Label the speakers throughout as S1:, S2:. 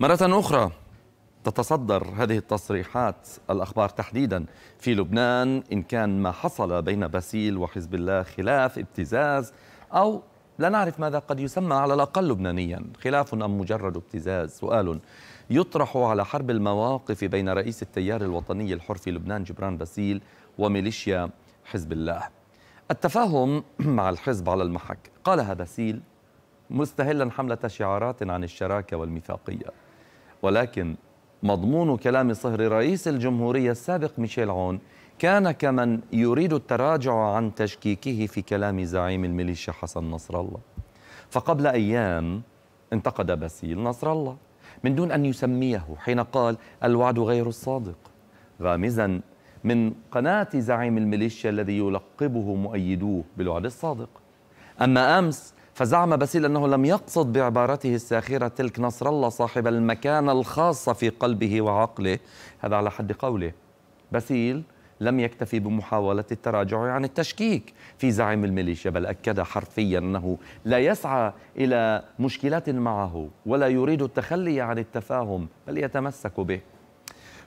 S1: مرة أخرى تتصدر هذه التصريحات الأخبار تحديدا في لبنان إن كان ما حصل بين باسيل وحزب الله خلاف ابتزاز أو لا نعرف ماذا قد يسمى على الأقل لبنانيا خلاف أم مجرد ابتزاز سؤال يطرح على حرب المواقف بين رئيس التيار الوطني الحر في لبنان جبران باسيل وميليشيا حزب الله التفاهم مع الحزب على المحك قالها باسيل مستهلا حملة شعارات عن الشراكة والميثاقية ولكن مضمون كلام صهر رئيس الجمهورية السابق ميشيل عون كان كمن يريد التراجع عن تشكيكه في كلام زعيم الميليشيا حسن نصر الله فقبل أيام انتقد باسيل نصر الله من دون أن يسميه حين قال الوعد غير الصادق غامزا من قناة زعيم الميليشيا الذي يلقبه مؤيدوه بالوعد الصادق أما أمس فزعم باسيل أنه لم يقصد بعبارته الساخرة تلك نصر الله صاحب المكانة الخاصة في قلبه وعقله هذا على حد قوله باسيل لم يكتفي بمحاولة التراجع عن التشكيك في زعيم الميليشيا بل أكد حرفيا أنه لا يسعى إلى مشكلات معه ولا يريد التخلي عن التفاهم بل يتمسك به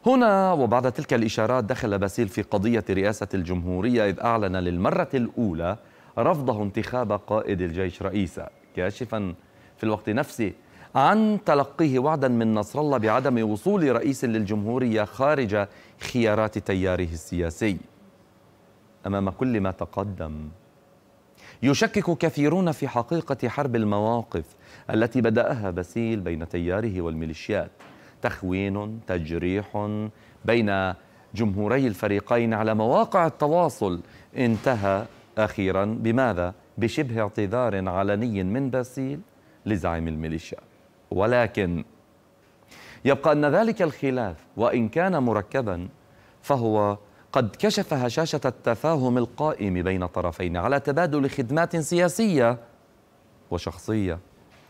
S1: هنا وبعد تلك الإشارات دخل باسيل في قضية رئاسة الجمهورية إذ أعلن للمرة الأولى رفضه انتخاب قائد الجيش رئيسا كاشفا في الوقت نفسه عن تلقيه وعدا من نصر الله بعدم وصول رئيس للجمهورية خارج خيارات تياره السياسي أمام كل ما تقدم يشكك كثيرون في حقيقة حرب المواقف التي بدأها بسيل بين تياره والميليشيات تخوين تجريح بين جمهوري الفريقين على مواقع التواصل انتهى أخيرا بماذا؟ بشبه اعتذار علني من باسيل لزعيم الميليشيا ولكن يبقى أن ذلك الخلاف وإن كان مركبا فهو قد كشف هشاشة التفاهم القائم بين الطرفين على تبادل خدمات سياسية وشخصية